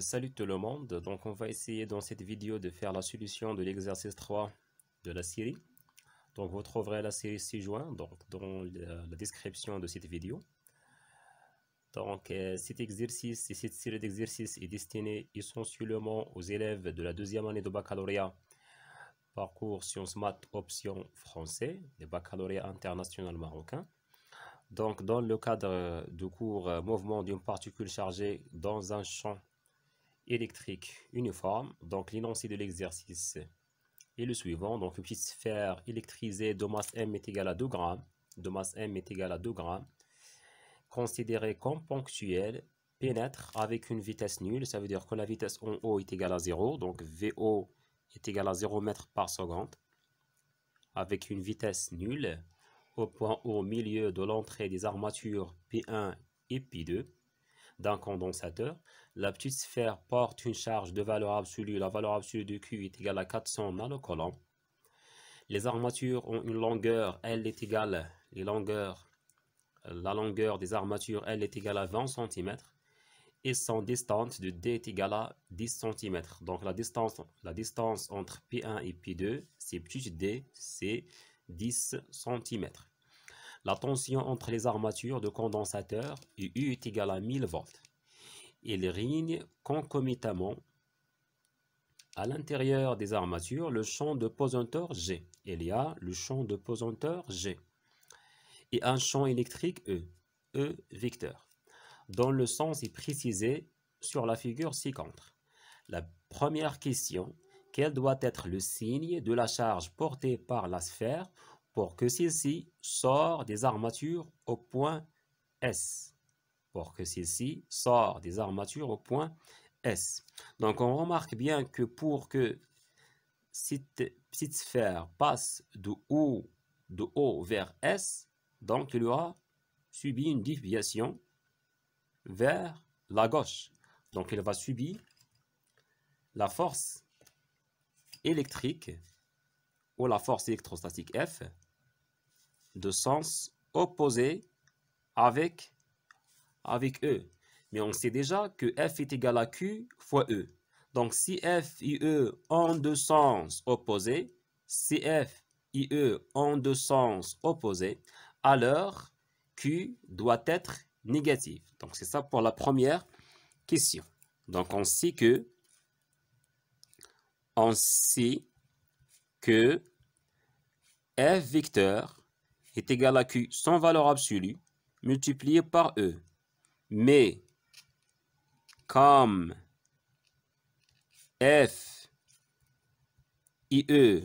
salut tout le monde. Donc, on va essayer dans cette vidéo de faire la solution de l'exercice 3 de la série. Donc, vous trouverez la série 6 juin donc, dans euh, la, description de cette vidéo. Donc, euh, cet exercice cette série d'exercices est destinée essentiellement aux élèves de la deuxième année de baccalauréat parcours sciences maths option français, le baccalauréat international marocain. Donc, dans le cadre du cours euh, Mouvement d'une particule chargée dans un champ électrique uniforme. Donc l'énoncé de l'exercice est le suivant. Donc une petite sphère électrisée de masse M est égale à 2 grammes, de masse M est égale à 2 grammes, considérée comme ponctuelle, pénètre avec une vitesse nulle. Ça veut dire que la vitesse en haut est égale à 0. Donc VO est égale à 0 mètre par seconde avec une vitesse nulle au point au milieu de l'entrée des armatures P1 et P2 d'un condensateur. La petite sphère porte une charge de valeur absolue. La valeur absolue de Q est égale à 400 nanocolons. Les armatures ont une longueur, L est égale, les longueurs, la longueur des armatures, L est égale à 20 cm et sont distantes de D est égale à 10 cm. Donc la distance, la distance entre P1 et P2, c'est petit d, c'est 10 cm. La tension entre les armatures de condensateur U est égale à 1000 volts. Il règne concomitamment à l'intérieur des armatures le champ de pesanteur G. Il y a le champ de pesanteur G et un champ électrique E, E vecteur, dont le sens est précisé sur la figure ci-contre. La première question, quel doit être le signe de la charge portée par la sphère pour que celle-ci sort des armatures au point S. Pour que celle-ci sort des armatures au point S. Donc on remarque bien que pour que cette petite sphère passe de haut, de vers S, donc elle aura subi une déviation vers la gauche. Donc il va subir la force électrique ou la force électrostatique F de sens opposé avec, avec E. Mais on sait déjà que F est égal à Q fois E. Donc, si F et E ont deux sens opposés, si F et E ont deux sens opposés, alors Q doit être négatif. Donc, c'est ça pour la première question. Donc, on sait que on sait que F vecteur est égal à Q sans valeur absolue multiplié par E. Mais comme F, E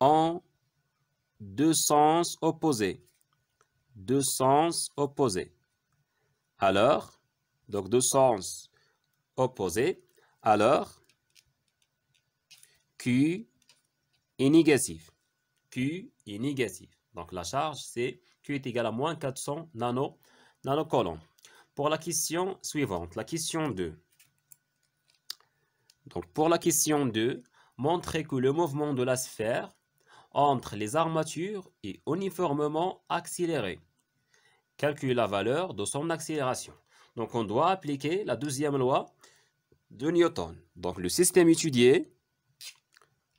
ont deux sens opposés, deux sens opposés. Alors, donc deux sens opposés, alors Q est négatif. Q est négatif. Donc la charge, c'est Q est égal à moins 400 nano, Pour la question suivante, la question 2. Donc pour la question 2, montrez que le mouvement de la sphère entre les armatures est uniformément accéléré. Calculez la valeur de son accélération. Donc on doit appliquer la deuxième loi de Newton. Donc le système étudié,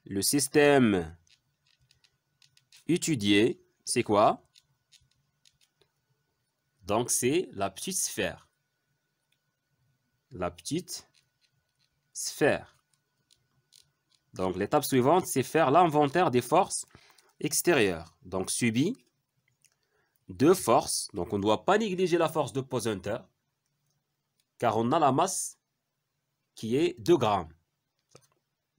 le système étudié c'est quoi Donc, c'est la petite sphère. La petite sphère. Donc, l'étape suivante, c'est faire l'inventaire des forces extérieures. Donc, subit deux forces. Donc, on ne doit pas négliger la force de Posenteur, car on a la masse qui est 2 grammes.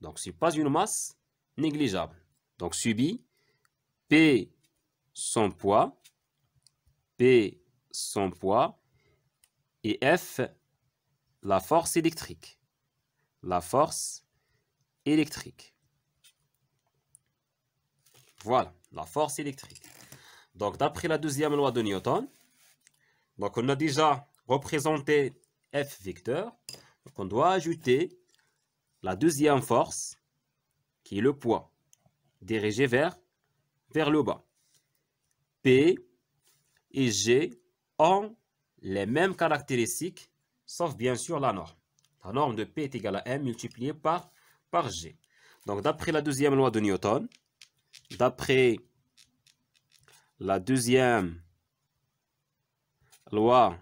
Donc, ce n'est pas une masse négligeable. Donc, subit P son poids, P son poids et F la force électrique. La force électrique. Voilà, la force électrique. Donc, d'après la deuxième loi de Newton, donc on a déjà représenté F vecteur. Donc, on doit ajouter la deuxième force, qui est le poids, dirigé vers, vers le bas. P et G ont les mêmes caractéristiques, sauf bien sûr la norme. La norme de P est égale à M multiplié par, G. Donc, d'après la deuxième loi de Newton, d'après la deuxième loi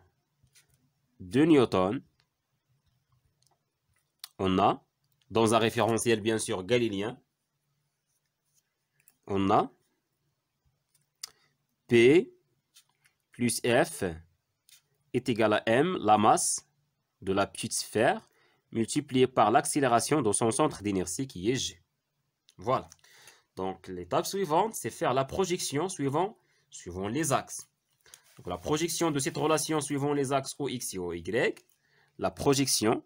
de Newton, on a, dans un référentiel bien sûr galiléen, on a P plus F est égal à M, la masse de la petite sphère, multipliée par l'accélération dans son centre d'inertie qui est G. Voilà. Donc, l'étape suivante, c'est faire la projection suivant, suivant les axes. Donc, la projection de cette relation suivant les axes OX et OY, la projection,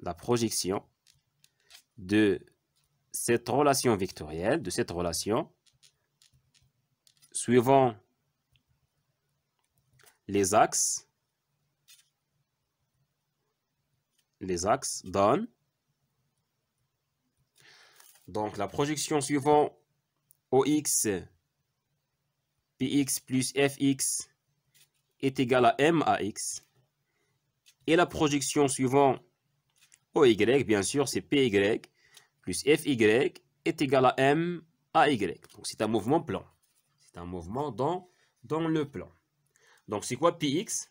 la projection de cette relation vectorielle, de cette relation, suivant les axes, les axes donnent donc la projection suivant OX px plus fx est égal à max et la projection suivant OY bien sûr c'est py plus fy est égal à m AY. Donc c'est un mouvement plan. C'est un mouvement dans, dans le plan. Donc, c'est quoi Px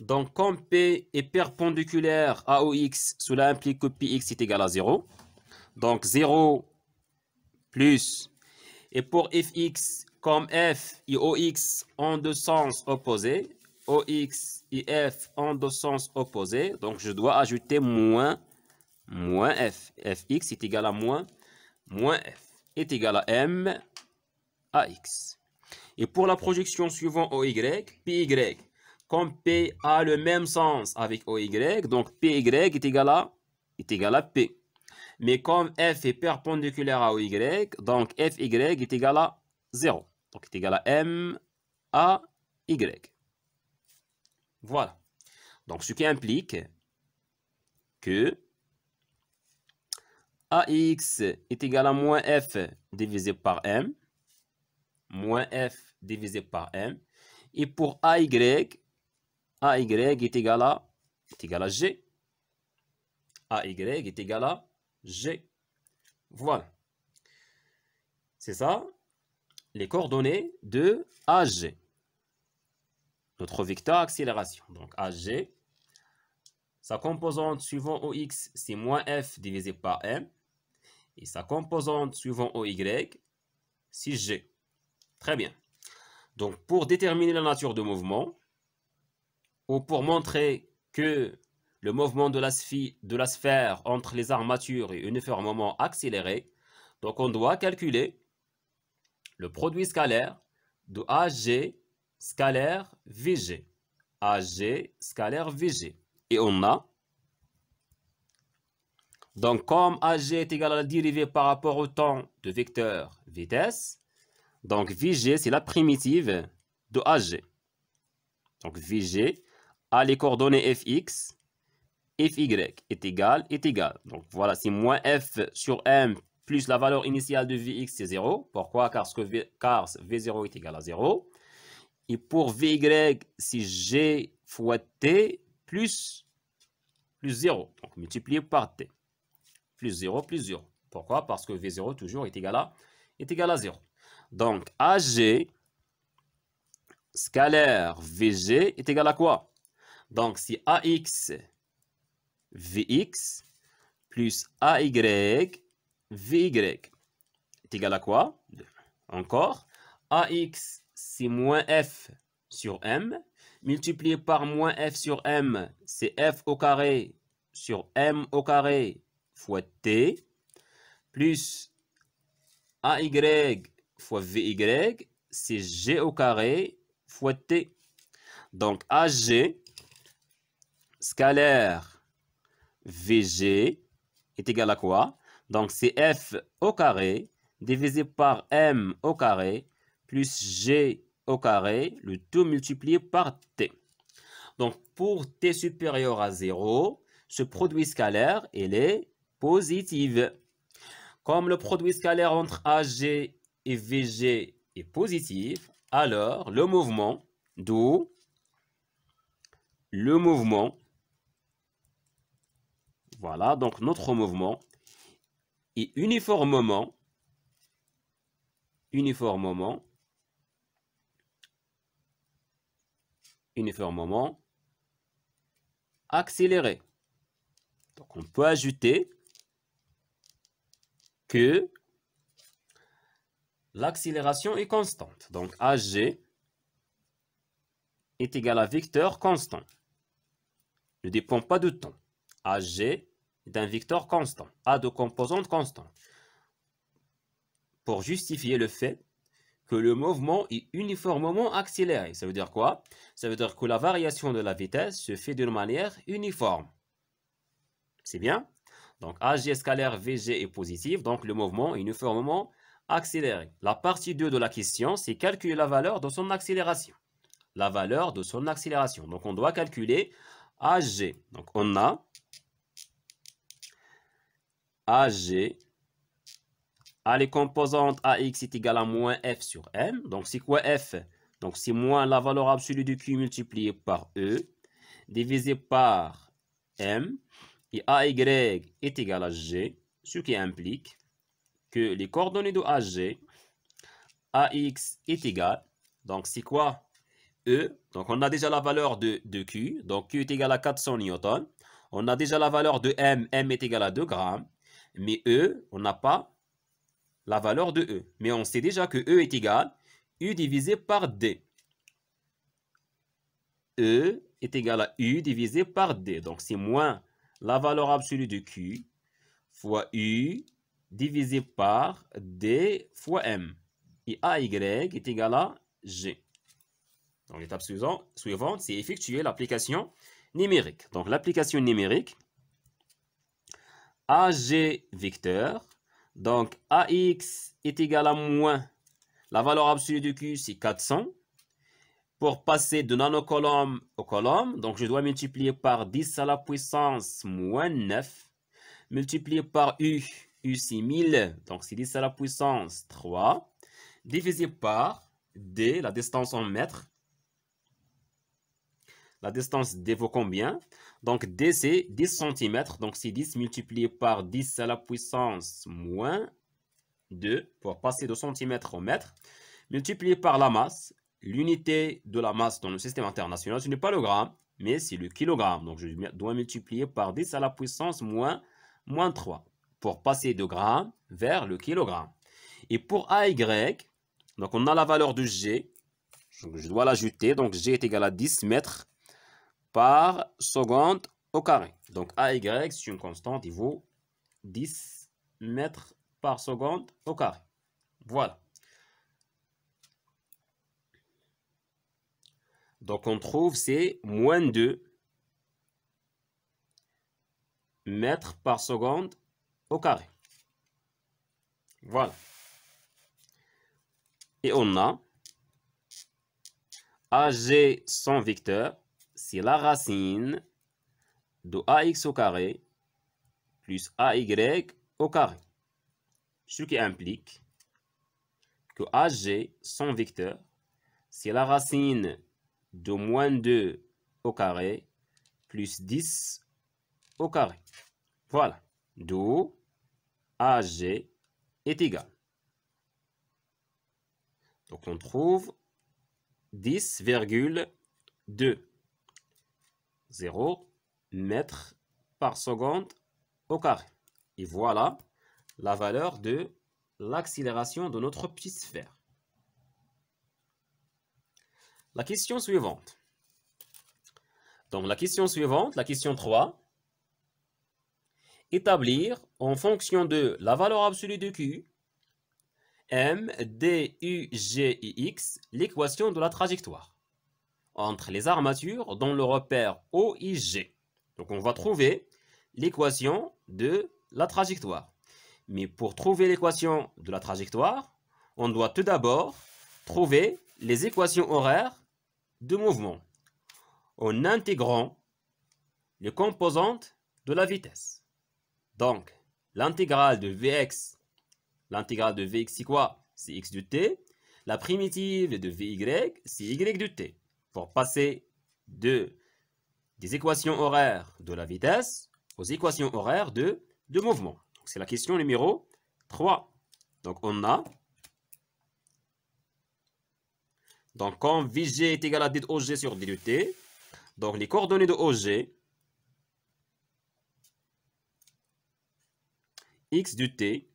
Donc, comme P est perpendiculaire à OX, cela implique que Px est égal à 0. Donc, 0 plus. Et pour Fx, comme F et OX ont deux sens opposés, OX et F ont deux sens opposés, donc je dois ajouter moins, moins F. Fx est égal à moins, moins F est égal à M AX. Et pour la projection suivant OY, PY, comme P a le même sens avec OY, donc PY est égal à, est égal à P. Mais comme F est perpendiculaire à OY, donc FY est égal à 0. Donc est égal à M A Y. Voilà. Donc ce qui implique que AX est égal à moins F divisé par M moins f divisé par m. Et pour ay, ay est égal à, égal à g. ay est égal à g. Voilà. C'est ça, les coordonnées de AG. Notre vecteur accélération. Donc AG, sa composante suivant OX, c'est moins F divisé par M. Et sa composante suivant OY, c'est G. Très bien. Donc, pour déterminer la nature de mouvement, ou pour montrer que le mouvement de la, sphère, de la sphère entre les armatures est uniformément accéléré, donc on doit calculer le produit scalaire de AG scalaire VG. AG scalaire VG. Et on a, donc comme AG est égal à la dérivée par rapport au temps de vecteur vitesse, donc, Vg, c'est la primitive de Hg. Donc, Vg a les coordonnées fx, fy est égal, est égal. Donc, voilà, c'est moins f sur m plus la valeur initiale de Vx, c'est 0. Pourquoi Car, que v, 0 est égal à 0. Et pour Vy, c'est G fois T plus, plus 0. Donc, multiplié par T. Plus 0, plus 0. Pourquoi Parce que V0 toujours est égal à, est égal à 0. Donc, AG scalaire VG est égal à quoi Donc, si AX VX plus AY VY est égal à quoi Encore, AX c'est moins F sur M, multiplié par moins F sur M, c'est F au carré sur M au carré fois T, plus AY fois VY, c'est G au carré fois T. Donc AG scalaire VG est égal à quoi Donc c'est F au carré divisé par M au carré plus G au carré, le tout multiplié par T. Donc pour T supérieur à 0, ce produit scalaire, il est positif. Comme le produit scalaire entre AG et Vg est positif, alors le mouvement, d'où le mouvement, voilà, donc notre mouvement est uniformément, uniformément, uniformément accéléré. Donc on peut ajouter que L'accélération est constante. Donc AG est égal à vecteur constant. Ne dépend pas de temps. AG est un vecteur constant. A de composantes constantes. Pour justifier le fait que le mouvement est uniformément accéléré. Ça veut dire quoi Ça veut dire que la variation de la vitesse se fait d'une manière uniforme. C'est bien Donc AG scalaire Vg est positif, donc le mouvement est uniformément accélérer. La partie 2 de la question, c'est calculer la valeur de son accélération. La valeur de son accélération. Donc, on doit calculer AG. Donc, on a AG. A les composantes AX est égal à moins F sur M. Donc, c'est quoi F Donc, c'est moins la valeur absolue du Q multipliée par E, divisé par M. Et AY est égal à G, ce qui implique que les coordonnées de AG, AX est égal, donc c'est quoi E Donc on a déjà la valeur de, de Q, donc Q est égal à 400 newtons. On a déjà la valeur de M, M est égal à 2 grammes, mais E, on n'a pas la valeur de E. Mais on sait déjà que E est égal U divisé par D. E est égal à U divisé par D. Donc c'est moins la valeur absolue de Q fois U divisé par D fois M. Et AY est égal à G. Donc, l'étape suivante, c'est effectuer l'application numérique. Donc, l'application numérique, AG vecteur, donc AX est égal à moins, la valeur absolue du Q, c'est 400. Pour passer de nanocolomb aux colonnes, donc je dois multiplier par 10 à la puissance moins 9, Multiplier par U, u 6000, donc c'est 10 à la puissance 3, divisé par D, la distance en mètres. La distance D vaut combien Donc D, c'est 10 cm, donc c'est 10 multiplié par 10 à la puissance moins 2, pour passer de cm au mètre, multiplié par la masse. L'unité de la masse dans le système international, ce n'est pas le gramme, mais c'est le kilogramme. Donc je dois multiplier par 10 à la puissance moins, moins 3 pour passer de grammes vers le kilogramme. Et pour AY, donc on a la valeur de G, je dois l'ajouter, donc G est égal à 10 mètres par seconde au carré. Donc AY, c'est une constante, il vaut 10 mètres par seconde au carré. Voilà. Donc on trouve c'est moins 2 mètres par seconde au carré. Voilà. Et on a AG sans vecteur, c'est la racine de AX au carré plus AY au carré. Ce qui implique que AG sans vecteur, c'est la racine de moins 2 au carré plus 10 au carré. Voilà. D'où AG est égal. Donc on trouve 10,2 0 mètres par seconde au carré. Et voilà la valeur de l'accélération de notre petite sphère. La question suivante. Donc la question suivante, la question 3, établir en fonction de la valeur absolue de Q, M, D, U, G et X, l'équation de la trajectoire entre les armatures dont le repère OIG. Donc on va trouver l'équation de la trajectoire. Mais pour trouver l'équation de la trajectoire, on doit tout d'abord trouver les équations horaires de mouvement en intégrant les composantes de la vitesse. Donc, l'intégrale de Vx, l'intégrale de Vx, c'est quoi C'est x du t. La primitive de Vy, c'est y du t. Pour passer de, des équations horaires de la vitesse aux équations horaires de, de mouvement. C'est la question numéro 3. Donc, on a... Donc, quand Vg est égal à d OG sur d de t, donc les coordonnées de OG, x de t,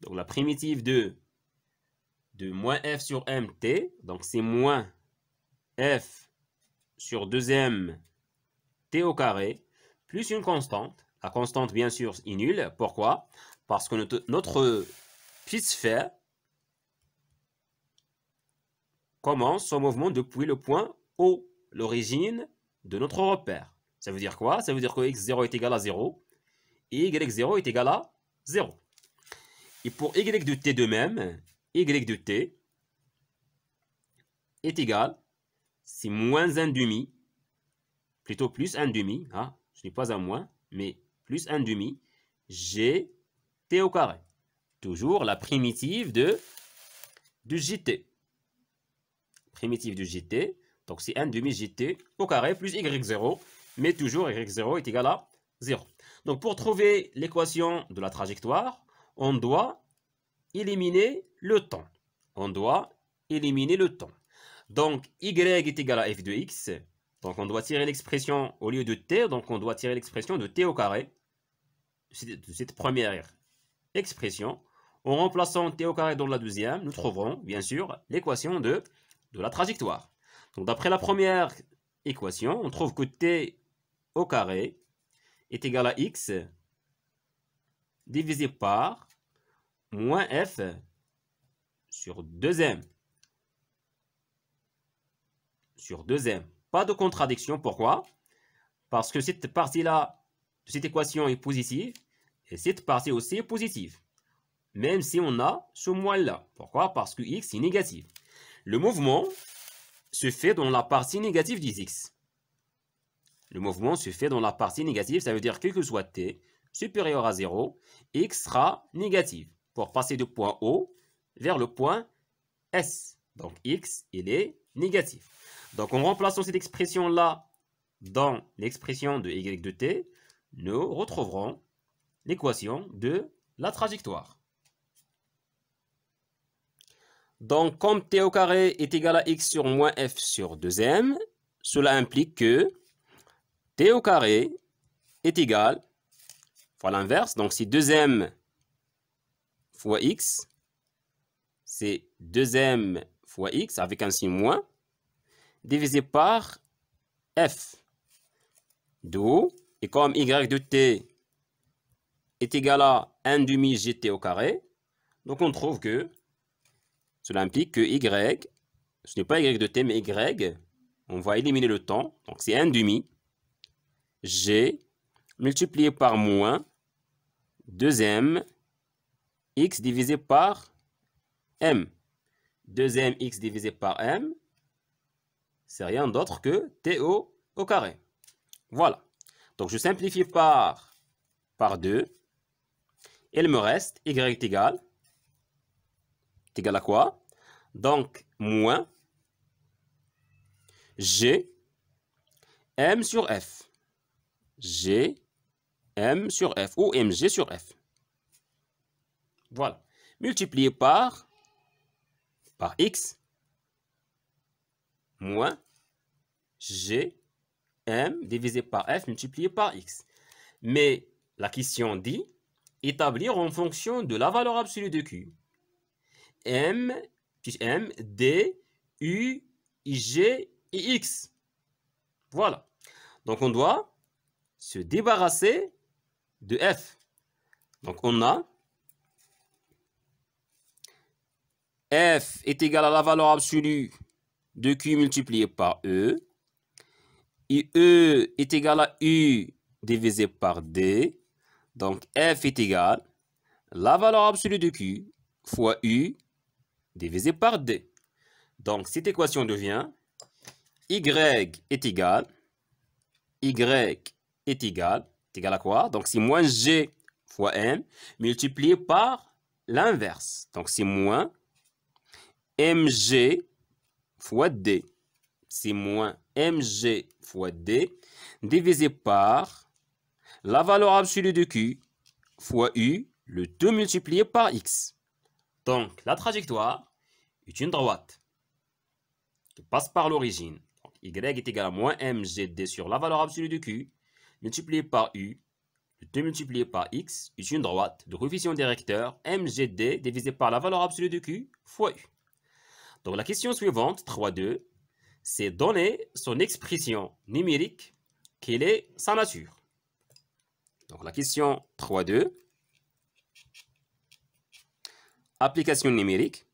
donc la primitive de, de moins f sur mt, donc c'est moins f sur 2m t au carré, plus une constante. La constante, bien sûr, est nulle. Pourquoi Parce que notre, notre petite sphère commence son mouvement depuis le point O, l'origine de notre repère. Ça veut dire quoi Ça veut dire que x0 est égal à 0, et y0 est égal à 0. Et pour y de t de même, y de t est égal, c'est moins 1 demi, plutôt plus 1 demi, je hein, n'ai pas un moins, mais plus 1 demi, g t au carré. Toujours la primitive de, de gt. Primitive de gt, donc c'est 1 demi gt au carré plus y0, mais toujours y0 est égal à 0. Donc pour trouver l'équation de la trajectoire, on doit éliminer le temps. On doit éliminer le temps. Donc y est égal à f de x. Donc on doit tirer l'expression au lieu de t, donc on doit tirer l'expression de t au carré. De cette première expression. En remplaçant t au carré dans la deuxième, nous trouverons bien sûr l'équation de, de la trajectoire. Donc d'après la première équation, on trouve que t au carré est égal à x divisé par moins f sur 2m. Sur 2m. Pas de contradiction, pourquoi Parce que cette partie-là, cette équation est positive, et cette partie aussi est positive. Même si on a ce moins-là. Pourquoi Parce que x est négatif. Le mouvement se fait dans la partie négative des x. Le mouvement se fait dans la partie négative, ça veut dire que, que soit t supérieur à 0, x sera négatif pour passer du point O vers le point S. Donc x, il est négatif. Donc en remplaçant cette expression-là dans l'expression de y de t, nous retrouverons l'équation de la trajectoire. Donc comme t au carré est égal à x sur moins f sur 2m, cela implique que t au carré est égal fois l'inverse. Donc, c'est 2m fois x, c'est 2m fois x avec un signe moins, divisé par f. D'où, et comme y de t est égal à 1 demi gt au carré, donc on trouve que cela implique que y, ce n'est pas y de t, mais y, on va éliminer le temps, donc c'est 1 demi G multiplié par moins 2m x divisé par m. 2m x divisé par m, c'est rien d'autre que TO au carré. Voilà. Donc je simplifie par, par 2. il me reste y égal. Est égal à quoi Donc moins g m sur f. G, M sur F ou MG sur F. Voilà. Multiplié par, par X moins G, M divisé par F multiplié par X. Mais la question dit établir en fonction de la valeur absolue de Q. M, M, D, U, I, G, I, X. Voilà. Donc on doit se débarrasser de F. Donc on a F est égal à la valeur absolue de Q multiplié par E. Et E est égal à U divisé par D. Donc F est égal à la valeur absolue de Q fois U divisé par D. Donc cette équation devient Y est égal Y est égal, égal à quoi Donc c'est moins g fois m multiplié par l'inverse. Donc c'est moins mg fois d. C'est moins mg fois d divisé par la valeur absolue de q fois u, le tout multiplié par x. Donc la trajectoire est une droite qui passe par l'origine. y est égal à moins mgd sur la valeur absolue de q multiplié par U, le 2 multiplié par X, une droite de coefficient directeur MGD divisé par la valeur absolue de Q fois U. Donc la question suivante, 3.2, c'est donner son expression numérique, quelle est sa nature Donc la question 3.2, application numérique,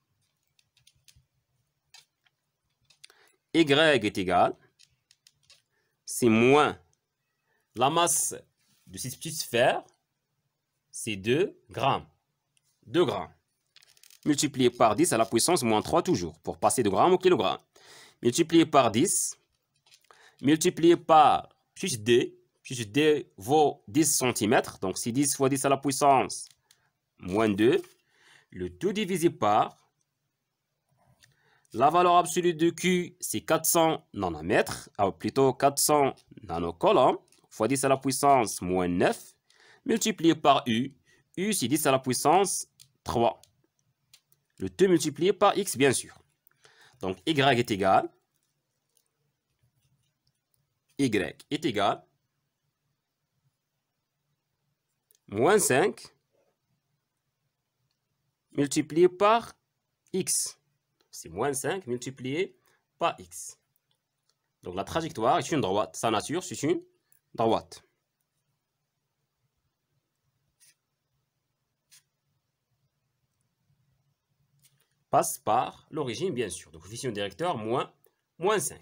y est égal, c'est moins la masse de cette petite sphère, c'est 2 grammes. 2 grammes. Multiplié par 10 à la puissance moins 3 toujours, pour passer de grammes au kilogramme. Multiplié par 10, multiplié par plus d, plus d vaut 10 cm, donc c'est 10 fois 10 à la puissance moins 2, le tout divisé par la valeur absolue de Q, c'est 400 nanomètres, ou plutôt 400 nanocolombes fois 10 à la puissance moins 9, multiplié par U. U, c'est 10 à la puissance 3. Le 2 multiplié par X, bien sûr. Donc, Y est égal. Y est égal. Moins 5 multiplié par X. C'est moins 5 multiplié par X. Donc, la trajectoire est une droite. Sa nature, c'est une droite passe par l'origine, bien sûr. Donc, coefficient directeur, moins, moins 5.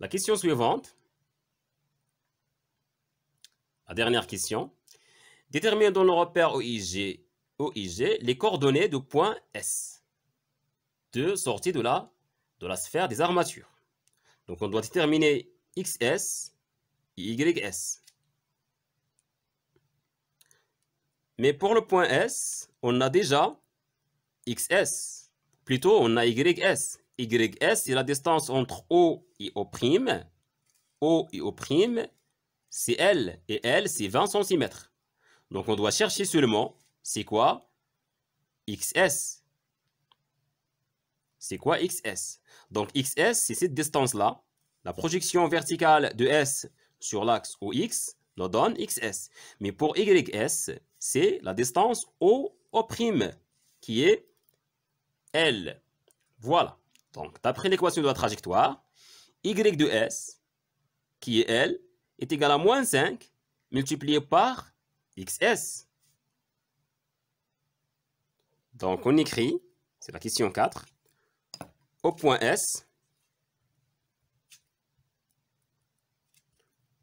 La question suivante, la dernière question, détermine dans le repère OIG, OIG les coordonnées de point S de sortie de la, de la sphère des armatures. Donc, on doit déterminer XS s. Mais pour le point S, on a déjà XS. Plutôt, on a YS. YS, c'est la distance entre O et O'. O et O', c'est L. Et L, c'est 20 cm. Donc, on doit chercher seulement, c'est quoi XS. C'est quoi XS Donc, XS, c'est cette distance-là. La projection verticale de S sur l'axe OX nous donne XS. Mais pour YS, c'est la distance O qui est L. Voilà. Donc, d'après l'équation de la trajectoire, Y de S, qui est L, est égal à moins 5 multiplié par XS. Donc, on écrit, c'est la question 4, au point S,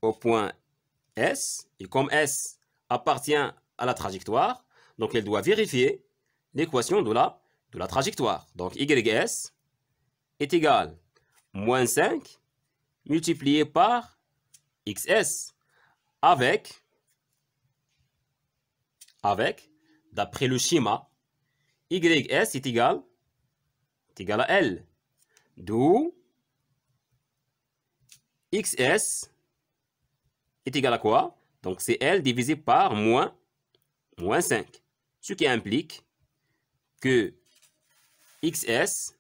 au point S, et comme S appartient à la trajectoire, donc elle doit vérifier l'équation de la, de la trajectoire. Donc YS est égal à moins 5 multiplié par XS avec, avec d'après le schéma, YS est égal, est égal à L. D'où XS est égal à quoi Donc c'est L divisé par moins, moins 5. Ce qui implique que XS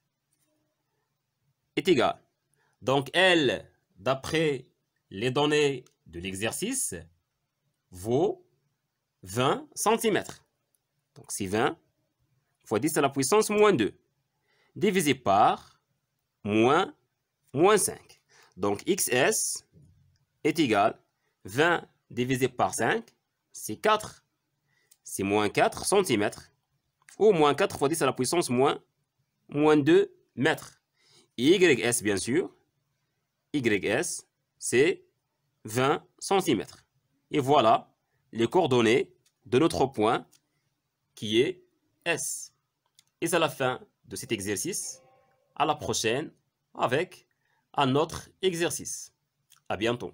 est égal. Donc L, d'après les données de l'exercice, vaut 20 cm. Donc c'est 20 fois 10 à la puissance moins 2, divisé par moins, moins 5. Donc XS est égal 20 divisé par 5, c'est 4. C'est moins 4 cm. Ou moins 4 fois 10 à la puissance moins, 2 mètres. Et YS, bien sûr, YS, c'est 20 cm. Et voilà les coordonnées de notre point qui est S. Et c'est la fin de cet exercice. À la prochaine avec un autre exercice. À bientôt.